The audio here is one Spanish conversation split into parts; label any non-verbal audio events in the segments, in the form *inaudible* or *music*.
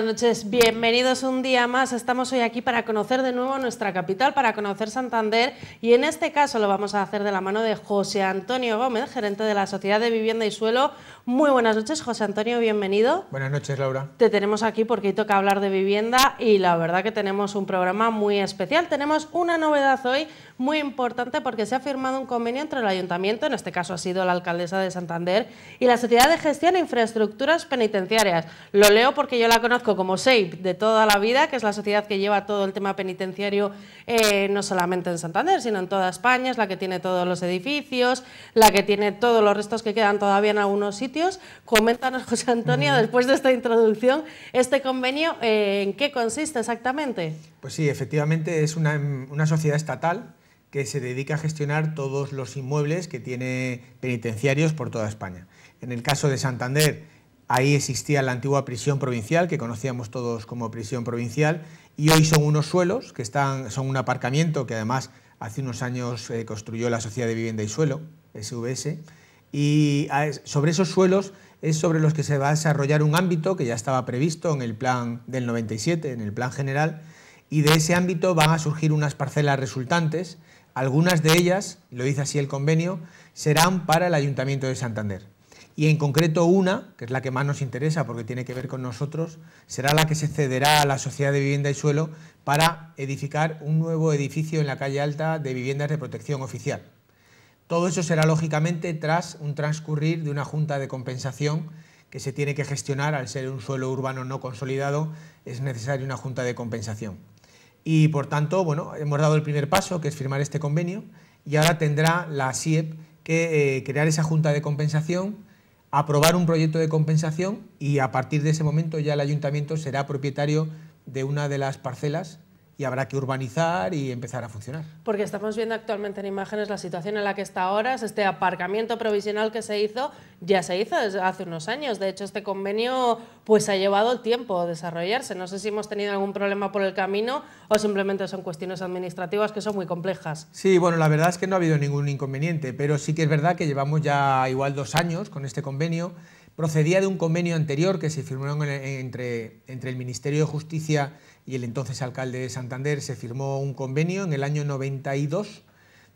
buenas noches. Bienvenidos un día más. Estamos hoy aquí para conocer de nuevo nuestra capital, para conocer Santander y en este caso lo vamos a hacer de la mano de José Antonio Gómez, gerente de la Sociedad de Vivienda y Suelo. Muy buenas noches, José Antonio, bienvenido. Buenas noches, Laura. Te tenemos aquí porque hoy toca hablar de vivienda y la verdad que tenemos un programa muy especial. Tenemos una novedad hoy muy importante porque se ha firmado un convenio entre el ayuntamiento, en este caso ha sido la alcaldesa de Santander, y la Sociedad de Gestión e Infraestructuras Penitenciarias. Lo leo porque yo la conozco como SAPE de toda la vida, que es la sociedad que lleva todo el tema penitenciario eh, no solamente en Santander, sino en toda España, es la que tiene todos los edificios, la que tiene todos los restos que quedan todavía en algunos sitios. Coméntanos, *laughs* José Antonio, después de esta introducción, este convenio, eh, ¿en qué consiste exactamente? Pues sí, efectivamente es una, una sociedad estatal que se dedica a gestionar todos los inmuebles que tiene penitenciarios por toda España. En el caso de Santander, ahí existía la antigua prisión provincial, que conocíamos todos como prisión provincial, y hoy son unos suelos, que son un aparcamiento que además hace unos años eh, construyó la Sociedad de Vivienda y Suelo, SVS, y ah, sobre esos suelos es sobre los que se va a desarrollar un ámbito que ya estaba previsto en el plan del 97, en el plan general, y de ese ámbito van a surgir unas parcelas resultantes algunas de ellas, lo dice así el convenio, serán para el Ayuntamiento de Santander. Y en concreto una, que es la que más nos interesa porque tiene que ver con nosotros, será la que se cederá a la Sociedad de Vivienda y Suelo para edificar un nuevo edificio en la calle alta de viviendas de protección oficial. Todo eso será lógicamente tras un transcurrir de una junta de compensación que se tiene que gestionar al ser un suelo urbano no consolidado, es necesaria una junta de compensación. Y por tanto, bueno, hemos dado el primer paso, que es firmar este convenio, y ahora tendrá la SIEP que eh, crear esa junta de compensación, aprobar un proyecto de compensación y a partir de ese momento ya el ayuntamiento será propietario de una de las parcelas y habrá que urbanizar y empezar a funcionar. Porque estamos viendo actualmente en imágenes la situación en la que está ahora, este aparcamiento provisional que se hizo, ya se hizo hace unos años, de hecho este convenio pues ha llevado el tiempo desarrollarse, no sé si hemos tenido algún problema por el camino o simplemente son cuestiones administrativas que son muy complejas. Sí, bueno, la verdad es que no ha habido ningún inconveniente, pero sí que es verdad que llevamos ya igual dos años con este convenio, procedía de un convenio anterior que se firmó entre, entre el Ministerio de Justicia y el entonces alcalde de Santander se firmó un convenio en el año 92,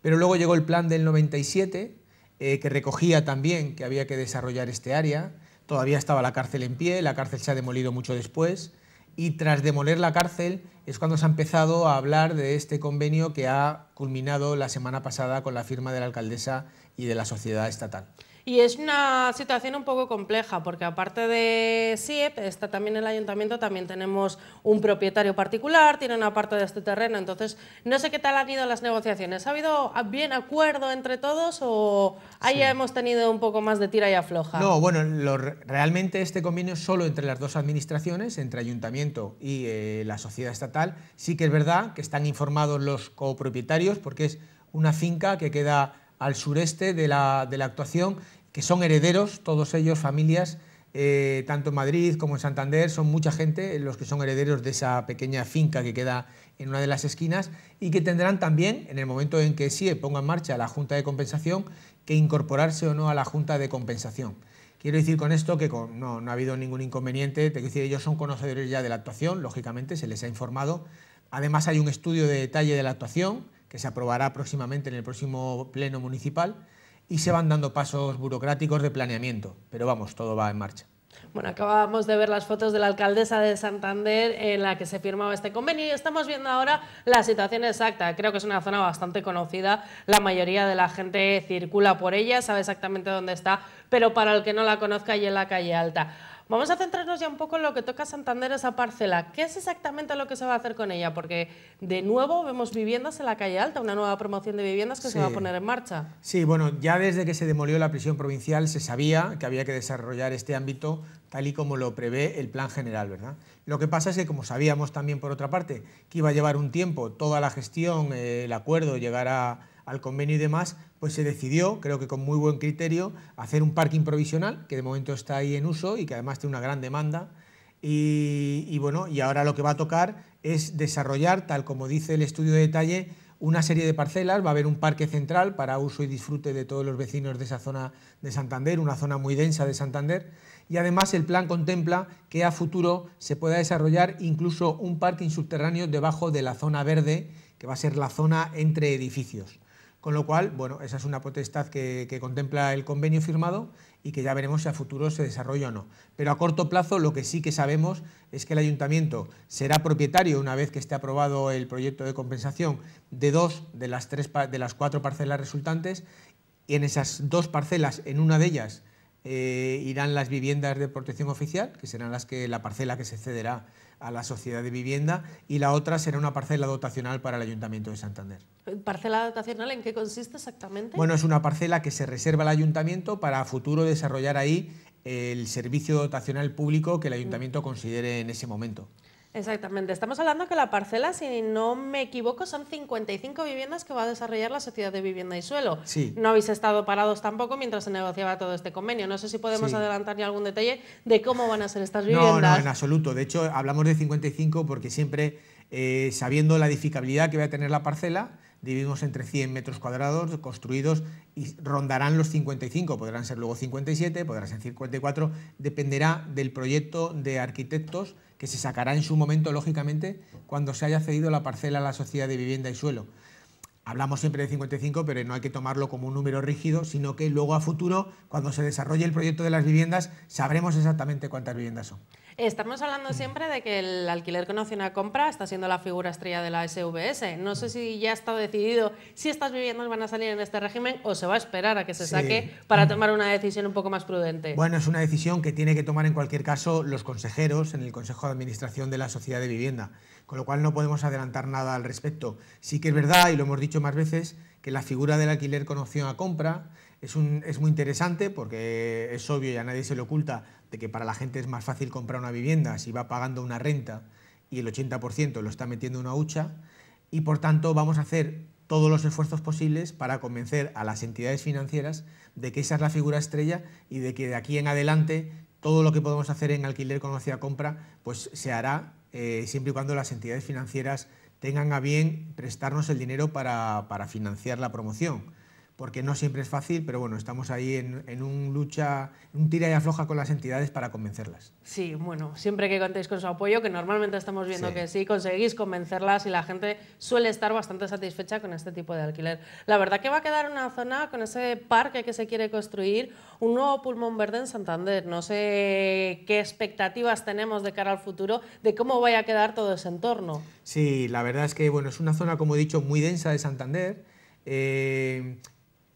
pero luego llegó el plan del 97, eh, que recogía también que había que desarrollar este área. Todavía estaba la cárcel en pie, la cárcel se ha demolido mucho después, y tras demoler la cárcel es cuando se ha empezado a hablar de este convenio que ha culminado la semana pasada con la firma de la alcaldesa y de la sociedad estatal. Y es una situación un poco compleja, porque aparte de SIEP, está también el ayuntamiento, también tenemos un propietario particular, tiene una parte de este terreno, entonces no sé qué tal han ido las negociaciones. ¿Ha habido bien acuerdo entre todos o ahí hemos tenido un poco más de tira y afloja? No, bueno, realmente este convenio es solo entre las dos administraciones, entre ayuntamiento y eh, la sociedad estatal. Sí que es verdad que están informados los copropietarios porque es una finca que queda al sureste de la, actuación, que son herederos, todos ellos, familias, eh, tanto en Madrid como en Santander, son mucha gente los que son herederos de esa pequeña finca que queda en una de las esquinas y que tendrán también, en el momento en que sí ponga en marcha la Junta de Compensación, que incorporarse o no a la Junta de Compensación. Quiero decir con esto que no, ha habido ningún inconveniente, te decir, ellos son conocedores ya de la actuación, lógicamente se les ha informado. Además hay un estudio de detalle de la actuación, que se aprobará próximamente en el próximo pleno municipal, y se van dando pasos burocráticos de planeamiento, pero vamos, todo va en marcha. Bueno, acabamos de ver las fotos de la alcaldesa de Santander en la que se firmaba este convenio y estamos viendo ahora la situación exacta. Creo que es una zona bastante conocida, la mayoría de la gente circula por ella, sabe exactamente dónde está, pero para el que no la conozca, y en la calle Alta. Vamos a centrarnos ya un poco en lo que toca Santander, esa parcela. ¿Qué es exactamente lo que se va a hacer con ella? Porque de nuevo vemos viviendas en la calle alta, una nueva promoción de viviendas que se va a poner en marcha. Sí, bueno, ya desde que se demolió la prisión provincial se sabía que había que desarrollar este ámbito tal y como lo prevé el plan general, ¿verdad? Lo que pasa es que, como sabíamos también por otra parte, que iba a llevar un tiempo toda la gestión, eh, el acuerdo, llegar a al convenio y demás, pues se decidió, creo que con muy buen criterio, hacer un parking provisional, que de momento está ahí en uso y que además tiene una gran demanda. Y, bueno, y ahora lo que va a tocar es desarrollar, tal como dice el estudio de detalle, una serie de parcelas, va a haber un parque central para uso y disfrute de todos los vecinos de esa zona de Santander, una zona muy densa de Santander, y además el plan contempla que a futuro se pueda desarrollar incluso un parking subterráneo debajo de la zona verde, que va a ser la zona entre edificios. Con lo cual, bueno, esa es una potestad que, contempla el convenio firmado y que ya veremos si a futuro se desarrolla o no. Pero a corto plazo lo que sí que sabemos es que el ayuntamiento será propietario, una vez que esté aprobado el proyecto de compensación, de dos de las, tres, de las cuatro parcelas resultantes y en esas dos parcelas, en una de ellas, eh, irán las viviendas de protección oficial, que serán las que, la parcela que se cederá a la sociedad de vivienda y la otra será una parcela dotacional para el Ayuntamiento de Santander. ¿Parcela dotacional en qué consiste exactamente? Bueno, es una parcela que se reserva al Ayuntamiento para a futuro desarrollar ahí el servicio dotacional público que el Ayuntamiento considere en ese momento. Exactamente. Estamos hablando que la parcela, si no me equivoco, son 55 viviendas que va a desarrollar la Sociedad de Vivienda y Suelo. Sí. No habéis estado parados tampoco mientras se negociaba todo este convenio. No sé si podemos adelantar ya algún detalle de cómo van a ser estas viviendas. No, no, en absoluto. De hecho, hablamos de 55 porque siempre, eh, sabiendo la edificabilidad que va a tener la parcela, dividimos entre 100 metros cuadrados construidos y rondarán los 55, podrán ser luego 57, podrán ser 54, dependerá del proyecto de arquitectos que se sacará en su momento, lógicamente, cuando se haya cedido la parcela a la sociedad de vivienda y suelo. Hablamos siempre de 55, pero no hay que tomarlo como un número rígido, sino que luego a futuro, cuando se desarrolle el proyecto de las viviendas, sabremos exactamente cuántas viviendas son. Estamos hablando siempre de que el alquiler con opción a compra está siendo la figura estrella de la SVS. No sé si ya está decidido si estas viviendas van a salir en este régimen o se va a esperar a que se saque para tomar una decisión un poco más prudente. Bueno, es una decisión que tiene que tomar en cualquier caso los consejeros en el Consejo de Administración de la Sociedad de Vivienda, con lo cual no podemos adelantar nada al respecto. Sí que es verdad, y lo hemos dicho más veces, que la figura del alquiler con opción a compra es, muy interesante porque es obvio y a nadie se le oculta de que para la gente es más fácil comprar una vivienda si va pagando una renta y el 80% lo está metiendo en una hucha y por tanto vamos a hacer todos los esfuerzos posibles para convencer a las entidades financieras de que esa es la figura estrella y de que de aquí en adelante todo lo que podemos hacer en alquiler con a compra pues se hará eh, siempre y cuando las entidades financieras tengan a bien prestarnos el dinero para financiar la promoción porque no siempre es fácil, pero bueno, estamos ahí en, en un lucha, un tira y afloja con las entidades para convencerlas. Sí, bueno, siempre que contéis con su apoyo, que normalmente estamos viendo que sí, conseguís convencerlas y la gente suele estar bastante satisfecha con este tipo de alquiler. La verdad que va a quedar una zona con ese parque que se quiere construir, un nuevo pulmón verde en Santander. No sé qué expectativas tenemos de cara al futuro de cómo vaya a quedar todo ese entorno. Sí, la verdad es que bueno, es una zona, como he dicho, muy densa de Santander. Eh,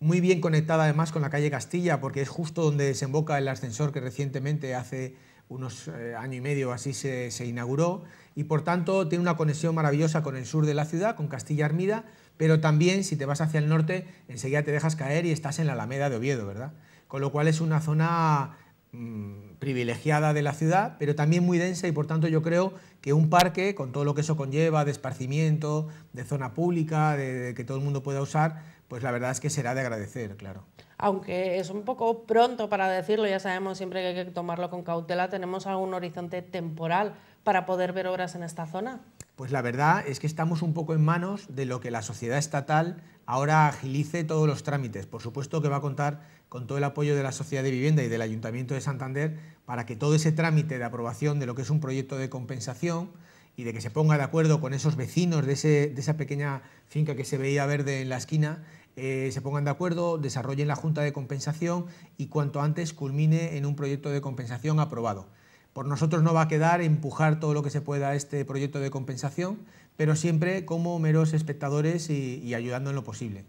muy bien conectada además con la calle Castilla, porque es justo donde desemboca el ascensor que recientemente hace unos años eh, año y medio así se, inauguró, y por tanto tiene una conexión maravillosa con el sur de la ciudad, con Castilla Armida, pero también si te vas hacia el norte, enseguida te dejas caer y estás en la Alameda de Oviedo, ¿verdad? Con lo cual es una zona mm, privilegiada de la ciudad, pero también muy densa y por tanto yo creo que un parque, con todo lo que eso conlleva de esparcimiento, de zona pública, de, que todo el mundo pueda usar, pues la verdad es que será de agradecer, claro. Aunque es un poco pronto para decirlo, ya sabemos siempre que hay que tomarlo con cautela, ¿tenemos algún horizonte temporal para poder ver obras en esta zona? Pues la verdad es que estamos un poco en manos de lo que la sociedad estatal ahora agilice todos los trámites. Por supuesto que va a contar con todo el apoyo de la Sociedad de Vivienda y del Ayuntamiento de Santander, para que todo ese trámite de aprobación de lo que es un proyecto de compensación y de que se ponga de acuerdo con esos vecinos de, esa pequeña finca que se veía verde en la esquina, eh, se pongan de acuerdo, desarrollen la junta de compensación y cuanto antes culmine en un proyecto de compensación aprobado. Por nosotros no va a quedar empujar todo lo que se pueda a este proyecto de compensación, pero siempre como meros espectadores y ayudando en lo posible.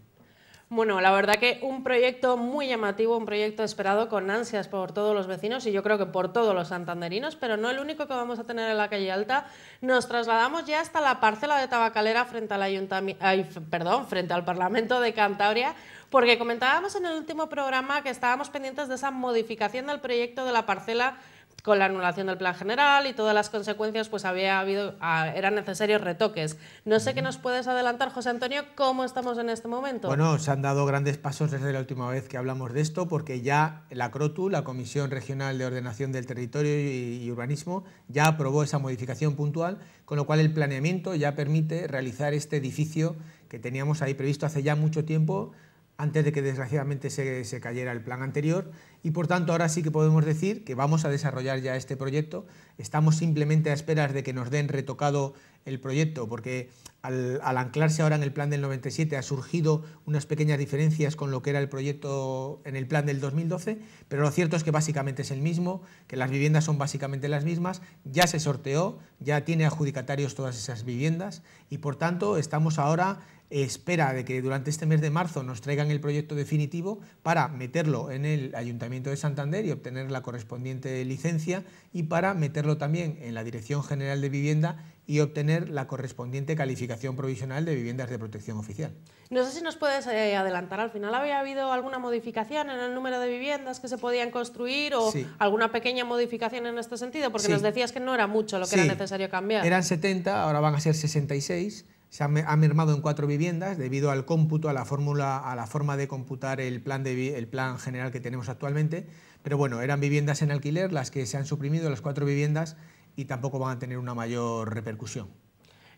Bueno, la verdad que un proyecto muy llamativo, un proyecto esperado con ansias por todos los vecinos y yo creo que por todos los santanderinos, pero no el único que vamos a tener en la calle Alta. Nos trasladamos ya hasta la parcela de Tabacalera frente al, ayuntamiento, perdón, frente al Parlamento de Cantabria, porque comentábamos en el último programa que estábamos pendientes de esa modificación del proyecto de la parcela con la anulación del plan general y todas las consecuencias, pues había habido, ah, eran necesarios retoques. No sé qué nos puedes adelantar, José Antonio, cómo estamos en este momento. Bueno, se han dado grandes pasos desde la última vez que hablamos de esto, porque ya la CROTU, la Comisión Regional de Ordenación del Territorio y, Urbanismo, ya aprobó esa modificación puntual, con lo cual el planeamiento ya permite realizar este edificio que teníamos ahí previsto hace ya mucho tiempo, antes de que desgraciadamente se, se cayera el plan anterior y por tanto ahora sí que podemos decir que vamos a desarrollar ya este proyecto. Estamos simplemente a esperas de que nos den retocado el proyecto, porque al, anclarse ahora en el plan del 97 ha surgido unas pequeñas diferencias con lo que era el proyecto en el plan del 2012, pero lo cierto es que básicamente es el mismo, que las viviendas son básicamente las mismas, ya se sorteó, ya tiene adjudicatarios todas esas viviendas y por tanto estamos ahora espera de que durante este mes de marzo nos traigan el proyecto definitivo para meterlo en el Ayuntamiento de Santander y obtener la correspondiente licencia y para meterlo también en la Dirección General de Vivienda y obtener la correspondiente calificación provisional de viviendas de protección oficial. No sé si nos puedes eh, adelantar, al final había habido alguna modificación en el número de viviendas que se podían construir o alguna pequeña modificación en este sentido, porque nos decías que no era mucho lo que era necesario cambiar. Eran 70, ahora van a ser 66, se ha, mermado en cuatro viviendas debido al cómputo, a la fórmula, a la forma de computar el plan, de, el plan general que tenemos actualmente, pero bueno, eran viviendas en alquiler las que se han suprimido, las cuatro viviendas y tampoco van a tener una mayor repercusión.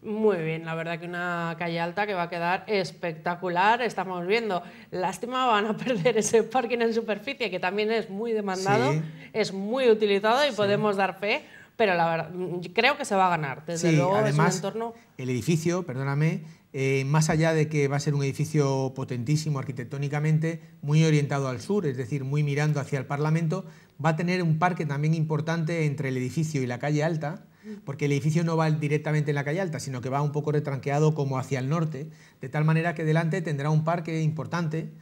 Muy bien, la verdad que una calle alta que va a quedar espectacular, estamos viendo. Lástima van a *laughs* perder ese parking en superficie, que también es muy demandado, es muy utilizado y podemos dar fe, pero la verdad, creo que se va a ganar. Desde luego además, El edificio, perdóname, eh, más allá de que va a ser un edificio potentísimo arquitectónicamente, muy orientado al sur, es decir, muy mirando hacia el Parlamento, va a tener un parque también importante entre el edificio y la calle alta, mm. porque el edificio no va directamente en la calle alta, sino que va un poco retranqueado como hacia el norte, de tal manera que delante tendrá un parque importante,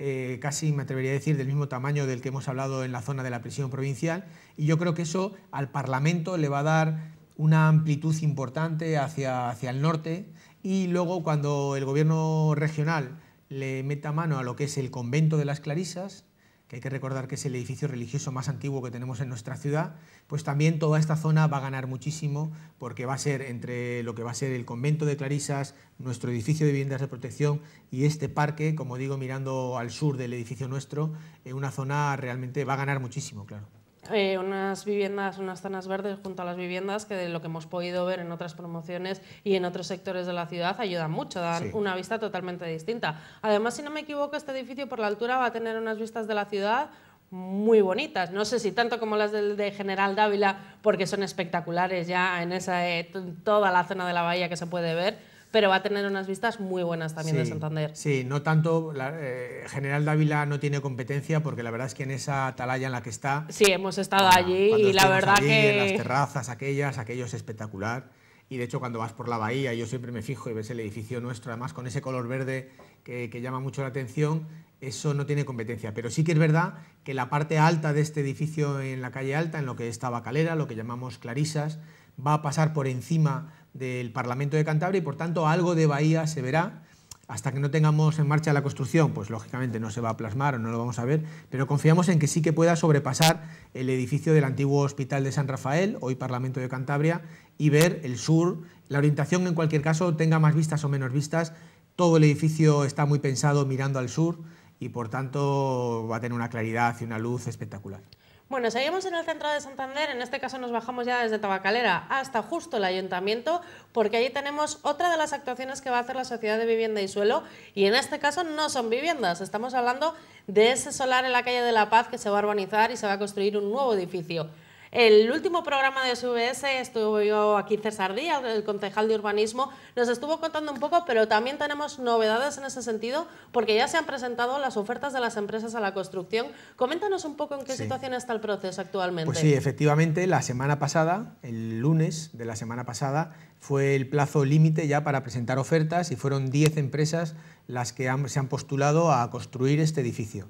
eh, casi me atrevería a decir del mismo tamaño del que hemos hablado en la zona de la prisión provincial, y yo creo que eso al Parlamento le va a dar una amplitud importante hacia, hacia el norte, y luego cuando el gobierno regional le meta mano a lo que es el convento de las Clarisas, que hay que recordar que es el edificio religioso más antiguo que tenemos en nuestra ciudad, pues también toda esta zona va a ganar muchísimo porque va a ser entre lo que va a ser el convento de Clarisas, nuestro edificio de viviendas de protección y este parque, como digo, mirando al sur del edificio nuestro, en una zona realmente va a ganar muchísimo, claro. Eh, unas viviendas, unas zonas verdes junto a las viviendas que de lo que hemos podido ver en otras promociones y en otros sectores de la ciudad ayudan mucho, a dar una vista totalmente distinta. Además, si no me equivoco, este edificio por la altura va a tener unas vistas de la ciudad muy bonitas. No sé si tanto como las del de General Dávila, porque son espectaculares ya en eh, toda la zona de la bahía que se puede ver, pero va a tener unas vistas muy buenas también de Santander. Sí, no tanto, eh, General Dávila no tiene competencia porque la verdad es que en esa atalaya en la que está... Sí, hemos estado allí y la verdad que... En las terrazas aquellas, aquello es espectacular. Y de hecho cuando vas por la bahía, yo siempre me fijo y ves el edificio nuestro, además con ese color verde que, que llama mucho la atención, eso no tiene competencia. Pero sí que es verdad que la parte alta de este edificio en la calle alta, en lo que está Bacalera, lo que llamamos Clarisas, va a pasar por encima del Parlamento de Cantabria y por tanto algo de Bahía se verá. Hasta que no tengamos en marcha la construcción, pues lógicamente no se va a plasmar o no lo vamos a ver, pero confiamos en que sí que pueda sobrepasar el edificio del antiguo Hospital de San Rafael, hoy Parlamento de Cantabria, y ver el sur. La orientación en cualquier caso tenga más vistas o menos vistas, todo el edificio está muy pensado mirando al sur y por tanto va a tener una claridad y una luz espectacular. Bueno, seguimos en el centro de Santander, en este caso nos bajamos ya desde Tabacalera hasta justo el ayuntamiento, porque allí tenemos otra de las actuaciones que va a hacer la Sociedad de Vivienda y Suelo, y en este caso no son viviendas, estamos hablando de ese solar en la calle de La Paz que se va a urbanizar y se va a construir un nuevo edificio. El último programa de SBS estuvo yo aquí César Díaz, el concejal de urbanismo, nos estuvo contando un poco, pero también tenemos novedades en ese sentido porque ya se han presentado las ofertas de las empresas a la construcción. Coméntanos un poco en qué situación está el proceso actualmente. Pues sí, efectivamente, la semana pasada, el lunes de la semana pasada, fue el plazo límite ya para presentar ofertas y fueron 10 empresas las que se han postulado a construir este edificio.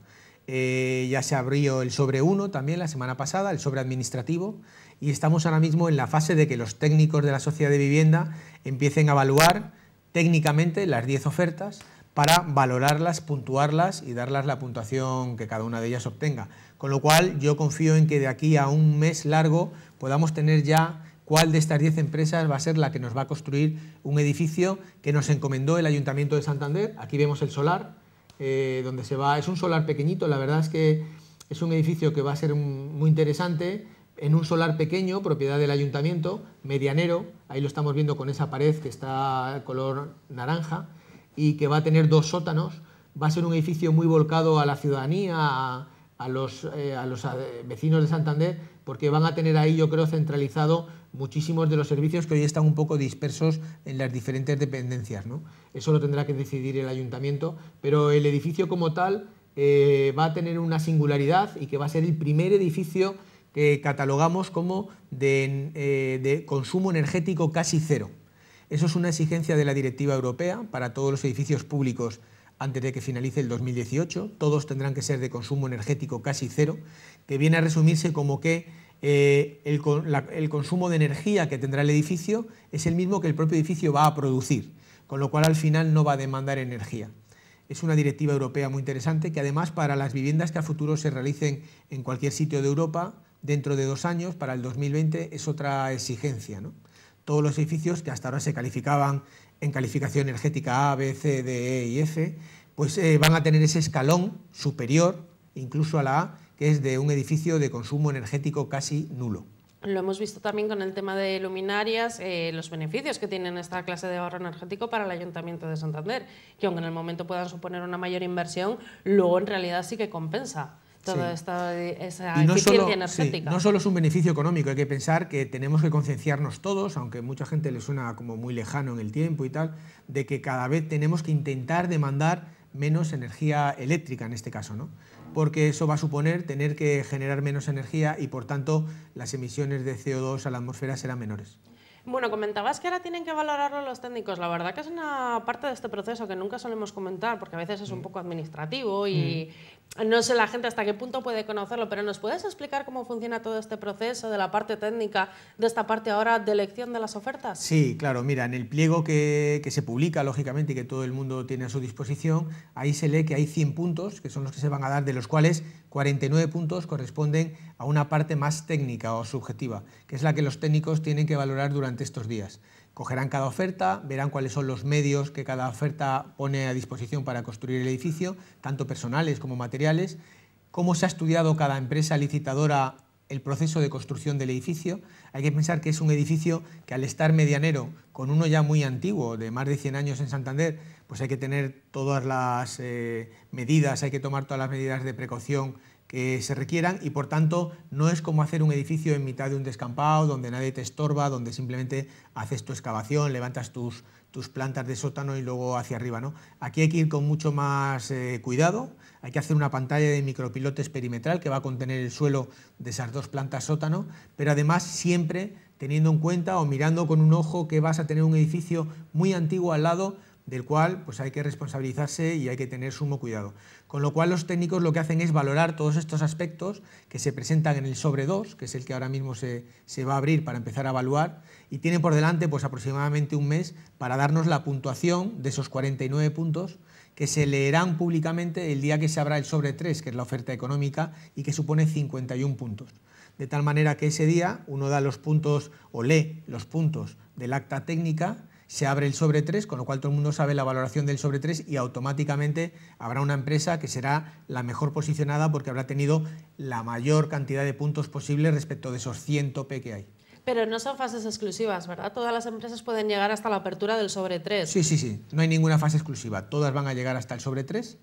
Eh, ya se abrió el sobre 1 también la semana pasada, el sobre administrativo, y estamos ahora mismo en la fase de que los técnicos de la sociedad de vivienda empiecen a evaluar técnicamente las 10 ofertas para valorarlas, puntuarlas y darles la puntuación que cada una de ellas obtenga. Con lo cual yo confío en que de aquí a un mes largo podamos tener ya cuál de estas 10 empresas va a ser la que nos va a construir un edificio que nos encomendó el Ayuntamiento de Santander. Aquí vemos el solar, eh, donde se va, es un solar pequeñito, la verdad es que es un edificio que va a ser muy interesante, en un solar pequeño, propiedad del ayuntamiento, medianero, ahí lo estamos viendo con esa pared que está color naranja, y que va a tener dos sótanos, va a ser un edificio muy volcado a la ciudadanía, a los, eh, a los eh, vecinos de Santander porque van a tener ahí, yo creo, centralizado muchísimos de los servicios que hoy están un poco dispersos en las diferentes dependencias. ¿no? Eso lo tendrá que decidir el ayuntamiento, pero el edificio como tal eh, va a tener una singularidad y que va a ser el primer edificio que catalogamos como de consumo energético casi cero. Eso es una exigencia de la Directiva Europea para todos los edificios públicos antes de que finalice el 2018. Todos tendrán que ser de consumo energético casi cero, que viene a resumirse como que eh, el, consumo de energía que tendrá el edificio es el mismo que el propio edificio va a producir, con lo cual al final no va a demandar energía. Es una directiva europea muy interesante que además para las viviendas que a futuro se realicen en cualquier sitio de Europa, dentro de dos años, para el 2020, es otra exigencia. Todos los edificios que hasta ahora se calificaban en calificación energética A, B, C, D, E y F, pues eh, van a tener ese escalón superior, incluso a la A, que es de un edificio de consumo energético casi nulo. Lo hemos visto también con el tema de luminarias, eh, los beneficios que tienen esta clase de ahorro energético para el Ayuntamiento de Santander, que aunque en el momento puedan suponer una mayor inversión, luego en realidad sí que compensa no eficiencia solo, no solo es un beneficio económico, hay que pensar que tenemos que concienciarnos todos, aunque mucha gente le suena como muy lejano en el tiempo y tal, de que cada vez tenemos que intentar demandar menos energía eléctrica en este caso, ¿no? porque eso va a suponer tener que generar menos energía y por tanto las emisiones de CO2 a la atmósfera serán menores. Bueno, comentabas que ahora tienen que valorarlo los técnicos. La verdad que es una parte de este proceso que nunca solemos comentar porque a veces es un mm. poco administrativo y mm. no sé la gente hasta qué punto puede conocerlo, pero ¿nos puedes explicar cómo funciona todo este proceso de la parte técnica, de esta parte ahora de elección de las ofertas? Sí, claro, mira, en el pliego que, que se publica, lógicamente, y que todo el mundo tiene a su disposición, ahí se lee que hay 100 puntos, que son los que se van a dar, de los cuales 49 puntos corresponden a una parte más técnica o subjetiva, que es la que los técnicos tienen que valorar durante estos días. Cogerán cada oferta, verán cuáles son los medios que cada oferta pone a disposición para construir el edificio, tanto personales como materiales, cómo se ha estudiado cada empresa licitadora el proceso de construcción del edificio. Hay que pensar que es un edificio que al estar medianero, con uno ya muy antiguo, de más de 100 años en Santander, pues hay que tener todas las eh, medidas, hay que tomar todas las medidas de precaución se requieran y por tanto no es como hacer un edificio en mitad de un descampado donde nadie te estorba, donde simplemente haces tu excavación, levantas tus, tus plantas de sótano y luego hacia arriba. ¿no? Aquí hay que ir con mucho más eh, cuidado, hay que hacer una pantalla de micropilotes perimetral que va a contener el suelo de esas dos plantas sótano, pero además siempre teniendo en cuenta o mirando con un ojo que vas a tener un edificio muy antiguo al lado del cual pues hay que responsabilizarse y hay que tener sumo cuidado. Con lo cual los técnicos lo que hacen es valorar todos estos aspectos que se presentan en el sobre 2, que es el que ahora mismo se, va a abrir para empezar a evaluar, y tienen por delante pues aproximadamente un mes para darnos la puntuación de esos 49 puntos que se leerán públicamente el día que se abra el sobre 3, que es la oferta económica, y que supone 51 puntos. De tal manera que ese día uno da los puntos o lee los puntos del acta técnica, se abre el sobre 3, con lo cual todo el mundo sabe la valoración del sobre 3 y automáticamente habrá una empresa que será la mejor posicionada porque habrá tenido la mayor cantidad de puntos posibles respecto de esos 100 P que hay. Pero no son fases exclusivas, ¿verdad? Todas las empresas pueden llegar hasta la apertura del sobre 3. Sí, sí, sí. No hay ninguna fase exclusiva. Todas van a llegar hasta el sobre 3.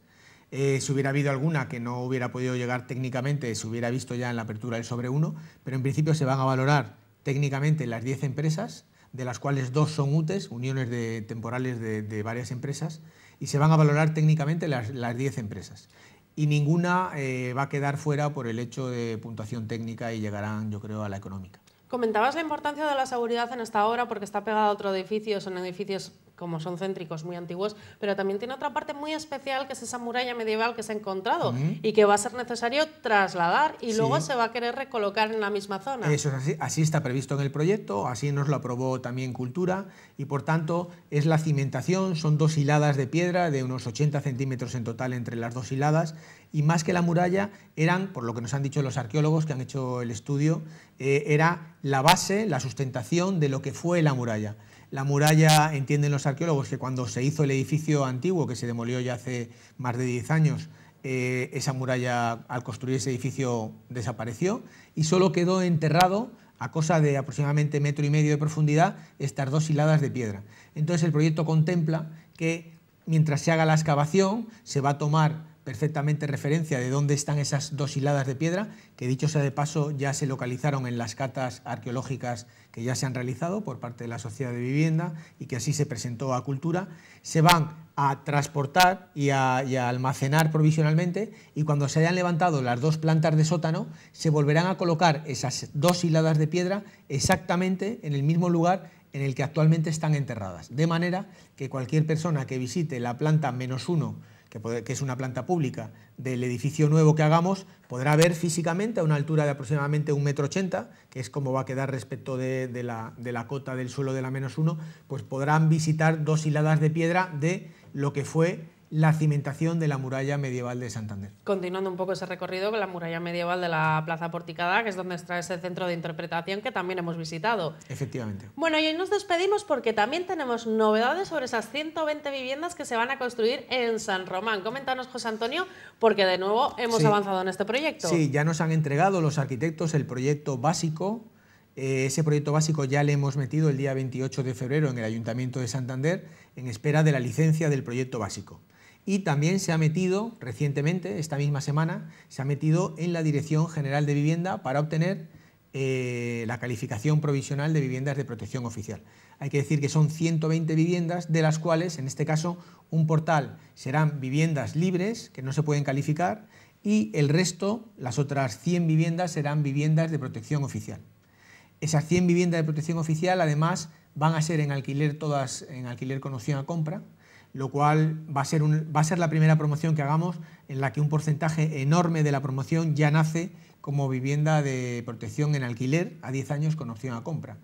Eh, si hubiera habido alguna que no hubiera podido llegar técnicamente, se hubiera visto ya en la apertura del sobre 1, pero en principio se van a valorar técnicamente las 10 empresas de las cuales dos son UTES, uniones de, temporales de, varias empresas, y se van a valorar técnicamente las 10 empresas. Y ninguna eh, va a quedar fuera por el hecho de puntuación técnica y llegarán, yo creo, a la económica. Comentabas la importancia de la seguridad en esta obra porque está pegada a otro edificio, son edificios como son céntricos muy antiguos, pero también tiene otra parte muy especial que es esa muralla medieval que se ha encontrado y que va a ser necesario trasladar y luego se va a querer recolocar en la misma zona. Eso así, está previsto en el proyecto, así nos lo aprobó también Cultura y por tanto es la cimentación, son dos hiladas de piedra de unos 80 centímetros en total entre las dos hiladas y más que la muralla eran, por lo que nos han dicho los arqueólogos que han hecho el estudio, eh, era la base, la sustentación de lo que fue la muralla. La muralla, entienden los arqueólogos, que cuando se hizo el edificio antiguo, que se demolió ya hace más de 10 años, eh, esa muralla, al construir ese edificio, desapareció y solo quedó enterrado a cosa de aproximadamente metro y medio de profundidad, estas dos hiladas de piedra. Entonces el proyecto contempla que mientras se haga la excavación, se va a tomar perfectamente referencia de dónde están esas dos hiladas de piedra, que dicho sea de paso ya se localizaron en las catas arqueológicas que ya se han realizado por parte de la Sociedad de Vivienda y que así se presentó a Cultura, se van a transportar y a, y a almacenar provisionalmente y cuando se hayan levantado las dos plantas de sótano se volverán a colocar esas dos hiladas de piedra exactamente en el mismo lugar en el que actualmente están enterradas, de manera que cualquier persona que visite la planta menos uno que, es una planta pública, del edificio nuevo que hagamos, podrá ver físicamente a una altura de aproximadamente 1,80 m, que es como va a quedar respecto de, la, de la cota del suelo de la menos 1, pues podrán visitar dos hiladas de piedra de lo que fue la cimentación de la muralla medieval de Santander. Continuando un poco ese recorrido con la muralla medieval de la Plaza Porticada, que es donde está ese centro de interpretación que también hemos visitado. Efectivamente. Bueno, y hoy nos despedimos porque también tenemos novedades sobre esas 120 viviendas que se van a construir en San Román. Coméntanos, José Antonio, porque de nuevo hemos avanzado en este proyecto. Sí, ya nos han entregado los arquitectos el proyecto básico. Eh, ese proyecto básico ya le hemos metido el día 28 de febrero en el Ayuntamiento de Santander en espera de la licencia del proyecto básico y también se ha metido recientemente, esta misma semana, se ha metido en la Dirección General de Vivienda para obtener eh, la calificación provisional de viviendas de protección oficial. Hay que decir que son 120 viviendas, de las cuales, en este caso, un portal serán viviendas libres, que no se pueden calificar, y el resto, las otras 100 viviendas, serán viviendas de protección oficial. Esas 100 viviendas de protección oficial, además, van a ser en alquiler todas en alquiler con opción a compra, lo cual va a, ser la primera promoción que hagamos en la que un porcentaje enorme de la promoción ya nace como vivienda de protección en alquiler a 10 años con opción a compra.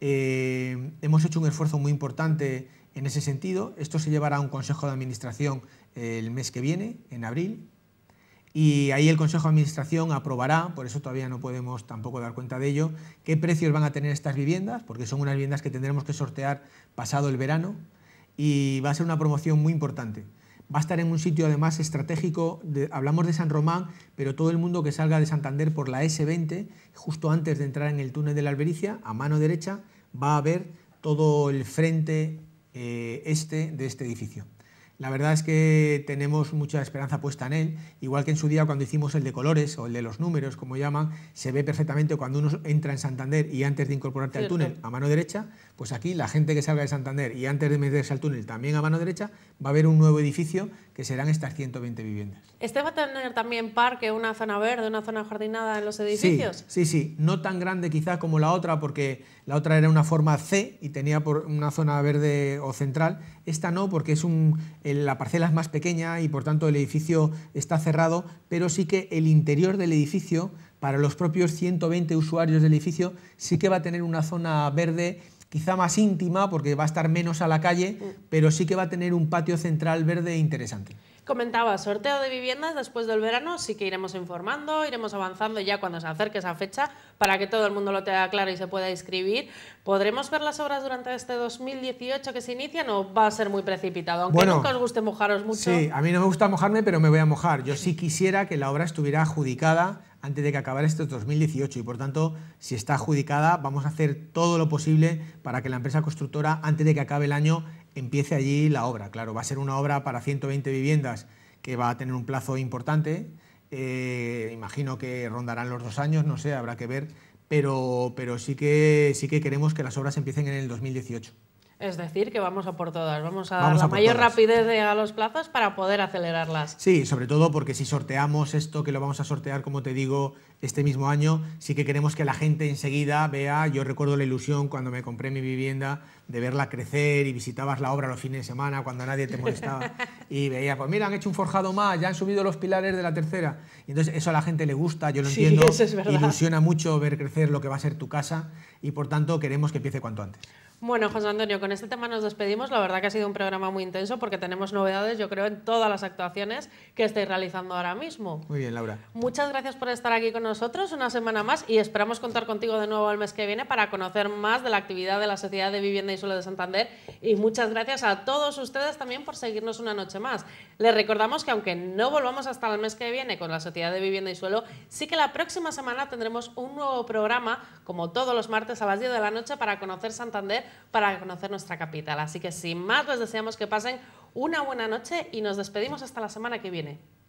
Eh, hemos hecho un esfuerzo muy importante en ese sentido. Esto se llevará a un Consejo de Administración el mes que viene, en abril, y ahí el Consejo de Administración aprobará, por eso todavía no podemos tampoco dar cuenta de ello, qué precios van a tener estas viviendas, porque son unas viviendas que tendremos que sortear pasado el verano y va a ser una promoción muy importante. Va a estar en un sitio además estratégico, hablamos de San Román, pero todo el mundo que salga de Santander por la S20, justo antes de entrar en el túnel de la Albericia, a mano derecha, va a ver todo el frente eh, este de este edificio. La verdad es que tenemos mucha esperanza puesta en él, igual que en su día cuando hicimos el de colores o el de los números, como llaman, se ve perfectamente cuando uno entra en Santander y antes de incorporarte al túnel a mano derecha, pues aquí la gente que salga de Santander y antes de meterse al túnel también a mano derecha, va a ver un nuevo edificio que serán estas 120 viviendas. ¿Este va a tener también parque, una zona verde, una zona jardinada en los edificios? Sí, sí, sí, no tan grande quizás como la otra porque la otra era una forma C y tenía una zona verde o central, esta no porque es la parcela es más pequeña y por tanto el edificio está cerrado, pero sí que el interior del edificio, para los propios 120 usuarios del edificio, sí que va a tener una zona verde quizá más íntima porque va a estar menos a la calle, mm. pero sí que va a tener un patio central verde interesante comentaba, sorteo de viviendas después del verano, sí que iremos informando, iremos avanzando ya cuando se acerque esa fecha para que todo el mundo lo tenga claro y se pueda inscribir. ¿Podremos ver las obras durante este 2018 que se inician o va a ser muy precipitado? Aunque nunca os guste mojaros mucho. Sí, a mí no me gusta mojarme, pero me voy a mojar. Yo sí quisiera que la obra estuviera adjudicada antes de que acabara este 2018 y por tanto, si está adjudicada, vamos a hacer todo lo posible para que la empresa constructora, antes de que acabe el año, empiece allí la obra. Claro, va a ser una obra para 120 viviendas que va a tener un plazo importante. Eh, imagino que rondarán los dos años, no sé, habrá que ver, pero, pero sí, que, sí que queremos que las obras empiecen en el 2018. Es decir, que vamos a por todas, vamos a dar la mayor rapidez a los plazos para poder acelerarlas. Sí, sobre todo porque si sorteamos esto, que lo vamos a sortear, como te digo, este mismo año, sí que queremos que la gente enseguida vea, yo recuerdo la ilusión cuando me compré mi vivienda de verla crecer y visitabas la obra los fines de semana cuando nadie te molestaba *laughs* y veía, pues mira, han hecho un forjado más, ya han subido los pilares de la tercera. Y entonces eso a la gente le gusta, yo lo entiendo, ilusiona mucho ver crecer lo que va a ser tu casa y por tanto queremos que empiece cuanto antes. Bueno, José Antonio, con este tema nos despedimos. La verdad que ha sido un programa muy intenso porque tenemos novedades, yo creo, en todas las actuaciones que estáis realizando ahora mismo. Muy bien, Laura. Muchas gracias por estar aquí con nosotros una semana más y esperamos contar contigo de nuevo el mes que viene para conocer más de la actividad de la Sociedad de Vivienda y Suelo de Santander. Y muchas gracias a todos ustedes también por seguirnos una noche más. Les recordamos que aunque no volvamos hasta el mes que viene con la Sociedad de Vivienda y Suelo, sí que la próxima semana tendremos un nuevo programa, como todos los martes a las 10 de la noche, para conocer Santander para conocer nuestra capital. Así que sin más, les deseamos que pasen una buena noche y nos despedimos hasta la semana que viene.